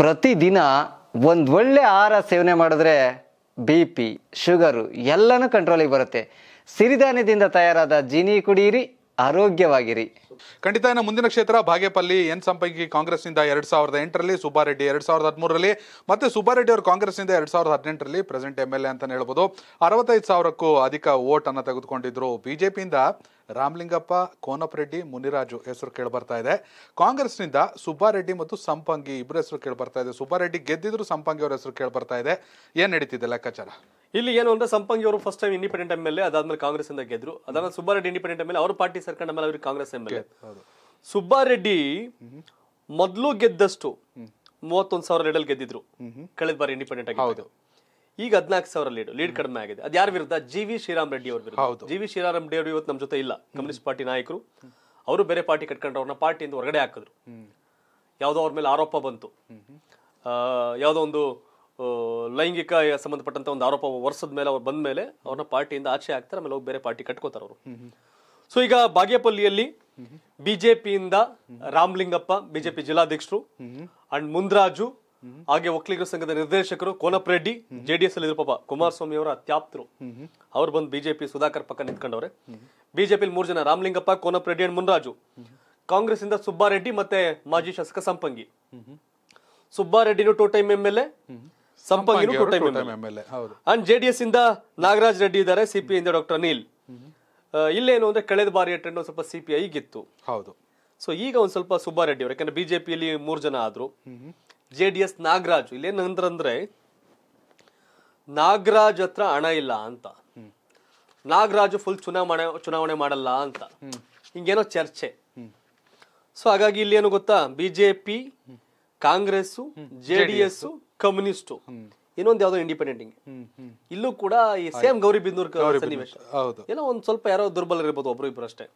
ಪ್ರತಿದಿನ ಒಂದು ಒಳ್ಳೆ ಆಹಾರ ಸೇವನೆ ಮಾಡಿದ್ರೆ ಬಿ ಪಿ ಶುಗರು ಎಲ್ಲನೂ ಕಂಟ್ರೋಲಿಗೆ ಬರುತ್ತೆ ಸಿರಿಧಾನ್ಯದಿಂದ ತಯಾರಾದ ಜೀನಿ ಕುಡಿಯಿರಿ ಆರೋಗ್ಯವಾಗಿರಿ ಖಂಡಿತ ಇನ್ನು ಮುಂದಿನ ಕ್ಷೇತ್ರ ಭಾಗೇಪಲ್ಲಿ ಎನ್ ಸಂಪಂಗಿ ಕಾಂಗ್ರೆಸ್ನಿಂದ ಎರಡ್ ಸಾವಿರದ ಎಂಟರಲ್ಲಿ ಸುಬ್ಬಾರೆಡ್ಡಿ ಎರಡ್ ಸಾವಿರದ ಹದಿಮೂರರಲ್ಲಿ ಮತ್ತೆ ಸುಬ್ಬಾರೆಡ್ಡಿ ಅವರು ಕಾಂಗ್ರೆಸ್ನಿಂದ ಎರಡ್ ಸಾವಿರದ ಹದಿನೆಂಟರಲ್ಲಿ ಪ್ರೆಸೆಂಟ್ ಎಂ ಎಲ್ ಎ ಅಂತಾನೆ ಹೇಳ್ಬೋದು ಅರವತ್ತೈದು ಸಾವಿರಕ್ಕೂ ಅಧಿಕ ವೋಟ್ ಅನ್ನು ತೆಗೆದುಕೊಂಡಿದ್ರು ಬಿಜೆಪಿಯಿಂದ ರಾಮಲಿಂಗಪ್ಪ ಕೋನಪರೆಡ್ಡಿ ಮುನಿರಾಜು ಹೆಸರು ಬರ್ತಾ ಇದೆ ಕಾಂಗ್ರೆಸ್ನಿಂದ ಸುಬ್ಬಾರೆಡ್ಡಿ ಮತ್ತು ಸಂಪಂಗಿ ಇಬ್ಬರ ಹೆಸರು ಬರ್ತಾ ಇದೆ ಸುಬ್ಬಾರೆಡ್ಡಿ ಗೆದ್ದಿದ್ರು ಸಂಪಂಗಿ ಅವರ ಹೆಸರು ಬರ್ತಾ ಇದೆ ಏನು ನಡೀತಿದೆ ಲೆಕ್ಕಾಚಾರ ಇಲ್ಲಿ ಏನು ಅಂದ್ರೆ ಸಂಪಂಗಿ ಅವರು first time independent M L A ಅದಾದ್ಮೇಲೆ ಕಾಂಗ್ರೆಸ್ ಇಂದ ಗೆದ್ರು ಅದಾದ್ಮೇಲೆ ಸುಬ್ಬಾರೆಡ್ಡಿ ಇಂಡಿಪೆಂಡೆಂಟ್ ಎಂ ಅವರು ಪಾರ್ಟಿ ಸರ್ಕಾರ ಮೇಲೆ ಅವ್ರಿಗೆ Congress M L A Subbareddy ಮೊದಲು ಗೆದ್ದಷ್ಟು ಮೂವತ್ತೊಂದು ಸಾವಿರ ಲೀಡಲ್ಲಿ ಗೆದ್ದಿದ್ರು ಕಳೆದ ಬಾರಿ ಇಂಡಿಪೆಂಡೆಂಟ್ ಆಗಿ ಹೌದು ಈಗ ಹದಿನಾಲ್ಕು ಸಾವಿರ ಲೀಡ್ ಲೀಡ್ ಕಡಿಮೆ ಆಗಿದೆ ಅದ್ಯಾರ ಯಾರ ವಿರುದ್ಧ ಜಿ ವಿ ಶ್ರೀರಾಮ್ ರೆಡ್ಡಿ ಅವ್ರ ವಿರುದ್ಧ ಜಿ ವಿ ಶ್ರೀರಾಮ್ ರೆಡ್ಡಿ ಅವರು ಇವತ್ತು ನಮ್ಮ ಜೊತೆ ಇಲ್ಲ ಕಮ್ಯುನಿಸ್ಟ್ ಪಾರ್ಟಿ ನಾಯಕರು ಅವರು ಬೇರೆ ಪಾರ್ಟಿ ಕಟ್ಕೊಂಡು ಅವ್ರನ್ನ ಪಾರ್ಟಿಯಿಂದ ಹೊರಗಡೆ ಹಾಕಿದ್ರು ಯಾವುದೋ ಅವ್ರ ಮೇಲೆ ಆರೋಪ ಬಂತು ಯಾವುದೋ ಒಂದು ಲೈಂಗಿಕ ಸಂಬಂಧಪಟ್ಟಂತ ಒಂದು ಆರೋಪ ವರ್ಷದ ಮೇಲೆ ಅವ್ರು ಬಂದ ಮೇಲೆ ಅವ್ರನ್ನ ಪಾರ್ಟಿಯಿಂದ ಆಚೆ ಹಾಕ್ತಾರೆ ಆಮೇಲೆ ಹೋಗಿ ಬೇರೆ ಪಾರ್ಟಿ ಕಟ್ಕೋತಾರೆ ಅವರು ಸೊ ಈಗ ಬಾಗೇಪಲ್ಲಿಯಲ್ಲಿ ಬಿಜೆಪಿಯಿಂದ ರಾಮ್ಲಿಂಗಪ್ಪ ಬಿಜೆಪಿ ಜಿಲ್ಲಾಧ್ಯಕ್ಷರು ಅಂಡ್ ಮುಂದ್ರಾಜು ಹಾಗೆ ಒಕ್ಕಲಿಗರ ಸಂಘದ ನಿರ್ದೇಶಕರು ಕೋನಪ್ಪ ರೆಡ್ಡಿ ಜೆಡಿಎಸ್ ಅಲ್ಲಿ ಪಾಪ ಕುಮಾರಸ್ವಾಮಿ ಅವರ ಅತ್ಯಾಪ್ತರು ಅವರು ಬಂದು ಬಿಜೆಪಿ ಸುಧಾಕರ್ ಪಕ್ಕ ನಿಂತ್ಕೊಂಡವ್ರೆ ಬಿಜೆಪಿ ಮೂರು ಜನ ರಾಮಲಿಂಗಪ್ಪ ಕೋನಪ್ಪ ರೆಡ್ಡಿ ಅಂಡ್ ಮುನ್ರಾಜು ಕಾಂಗ್ರೆಸ್ ಇಂದ ಸುಬ್ಬಾರೆಡ್ಡಿ ಮತ್ತೆ ಮಾಜಿ ಶಾಸಕ ಸಂಪಂಗಿ ಸುಬ್ಬಾರೆಡ್ಡಿನೂ two time M L A Sampangi two time M L A and JDS ಇಂದ ನಾಗರಾಜ್ ರೆಡ್ಡಿ ಇದ್ದಾರೆ ಸಿಪಿಐ ಇಂದ ಡಾಕ್ಟರ್ ಅನಿಲ್ ಇಲ್ಲೇನು ಅಂದ್ರೆ ಕಳೆದ ಬಾರಿ ಟ್ರೆಂಡ್ ಸ್ವಲ್ಪ ಸಿಪಿಐ ಗಿತ್ತು ಹೌದು ಸೊ ಈಗ ಒಂದ್ ಸ್ವಲ್ಪ ಸುಬ್ಬಾರೆಡ್ಡಿ ಅವರು ಯಾಕಂದ್ರೆ ಬಿಜೆಪಿಯಲ್ಲಿ ಮೂರು ಜನ ಆದ್ರು ಜೆ ಡಿ ಎಸ್ ನಾಗರಾಜು ಇಲ್ಲೇನಂದ್ರೆ ನಾಗರಾಜ್ ಹತ್ರ ಹಣ ಇಲ್ಲ ಅಂತ ನಾಗರಾಜು ಫುಲ್ ಚುನಾವಣೆ ಚುನಾವಣೆ ಮಾಡಲ್ಲ ಅಂತ ಹಿಂಗೇನೋ ಚರ್ಚೆ ಸೊ ಹಾಗಾಗಿ ಇಲ್ಲಿ ಏನು ಗೊತ್ತಾ BJP Congress J D S communist ಇನ್ನೊಂದು ಯಾವ್ದೋ ಇಂಡಿಪೆಂಡೆಂಟ್ ಹಿಂಗೆ ಇಲ್ಲೂ ಕೂಡ ಈ ಸೇಮ್ ಗೌರಿ ಬಿಂದೂರ್ ಸನ್ನಿವೇಶ ಏನೋ ಒಂದ್ ಸ್ವಲ್ಪ ಯಾರೋ ದುರ್ಬಲ ಇರ್ಬೋದು ಒಬ್ರು ಇಬ್ರು ಅಷ್ಟೇ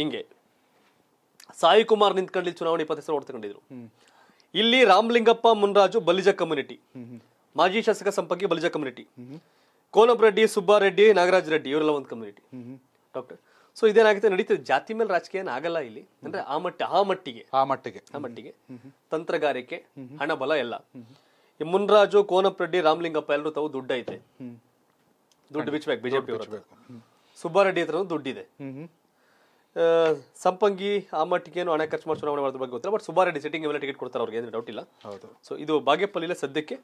ಹಿಂಗೆ ಸಾಯಿ ಕುಮಾರ್ ನಿಂತ್ಕೊಂಡಿ ಚುನಾವಣೆ ಇಪ್ಪತ್ತು ಓಡ್ತಕೊಂಡಿದ್ರು ಇಲ್ಲಿ ರಾಮಲಿಂಗಪ್ಪ ಮುನ್ರಾಜು ಬಲಿಜ ಕಮ್ಯುನಿಟಿ ಮಾಜಿ ಶಾಸಕ ಸಂಪರ್ಕ ಬಲಿಜ ಕಮ್ಯುನಿಟಿ ಕೋನಬ್ರೆಡ್ಡಿ ಸುಬ್ಬಾರೆಡ್ಡಿ ನಾಗರಾಜ್ ರೆಡ್ಡಿ ಇವರೆಲ್ಲ ಒಂದು ಕಮ್ಯುನಿಟಿ ಡಾಕ್ಟರ್ ಸೊ ಇದೇನಾಗುತ್ತೆ ನಡೀತದೆ ಜಾತಿ ಮೇಲೆ ರಾಜಕೀಯ ಆಗಲ್ಲ ಇಲ್ಲಿ ಅಂದ್ರೆ ಆ ಮಟ್ಟ ಆ ಮಟ್ಟಿಗೆ ಆ ಮಟ್ಟಿಗೆ ಆ ಮಟ್ಟಿಗೆ ತಂತ್ರಗಾರಿಕೆ ಹಣಬಲ ಎಲ್ಲ ಮುನ್ರಾಜು ಕೋನಪ್ರೆಡ್ಡಿ ರಾಮಲಿಂಗಪ್ಪ ಎಲ್ಲರೂ ತಾವು ದುಡ್ಡ ಐತೆ ದುಡ್ಡು ಬಿಚ್ಚಬೇಕು ಬಿಜೆಪಿ ಸುಬ್ಬಾರೆಡ್ಡಿ ಹತ್ರ ದುಡ್ಡಿದೆ ಸಂಪಂಗಿ ಆ ಮಟ್ಟಿಗೆ ಹಣ ಖರ್ಚು ಮಾಡಿ ಚುನಾವಣೆ ಮಾಡೋದ್ರ ಬಗ್ಗೆ ಗೊತ್ತಿಲ್ಲ ಬಟ್ ಸುಬ್ಬಾರೆಡ್ಡಿ ಸಿಟ್ಟಿಂಗ್ ಎಲ್ಲ ಟಿಕೆಟ್ ಕೊಡ್ತಾರೆ ಅವ್ರಿಗೆ ಏನು ಡೌಟ್ ಇಲ್ಲ ಹೌದು ಸೊ ಇದು ಬಾಗೇಪಲ್ಲಿಲ ಸದ್ಯಕ್ಕೆ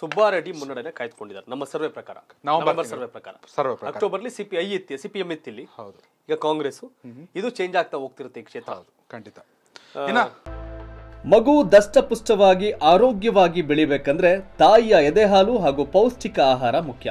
ಸುಬ್ಬಾರೆಡ್ಡಿ ಮುನ್ನಡೆ ಕಾಯ್ದುಕೊಂಡಿದ್ದಾರೆ ನಮ್ಮ ಸರ್ವೆ ಪ್ರಕಾರ ನವೆಂಬರ್ ಸರ್ವೆ ಪ್ರಕಾರ ಅಕ್ಟೋಬರ್ಲಿ ಸಿಪಿಐ ಇತ್ತು ಸಿಪಿಎಂ ಹೌದು ಈಗ ಕಾಂಗ್ರೆಸ್ ಇದು ಚೇಂಜ್ ಆಗ್ತಾ ಹೋಗ್ತಿರುತ್ತೆ ಈ ಕ್ಷೇತ್ರ ಖಂಡಿತ ಮಗು ದಷ್ಟಪುಷ್ಟವಾಗಿ ಆರೋಗ್ಯವಾಗಿ ಬೆಳಿಬೇಕಂದ್ರೆ ತಾಯಿಯ ಎದೆಹಾಲು ಹಾಗೂ ಪೌಷ್ಟಿಕ ಆಹಾರ ಮುಖ್ಯ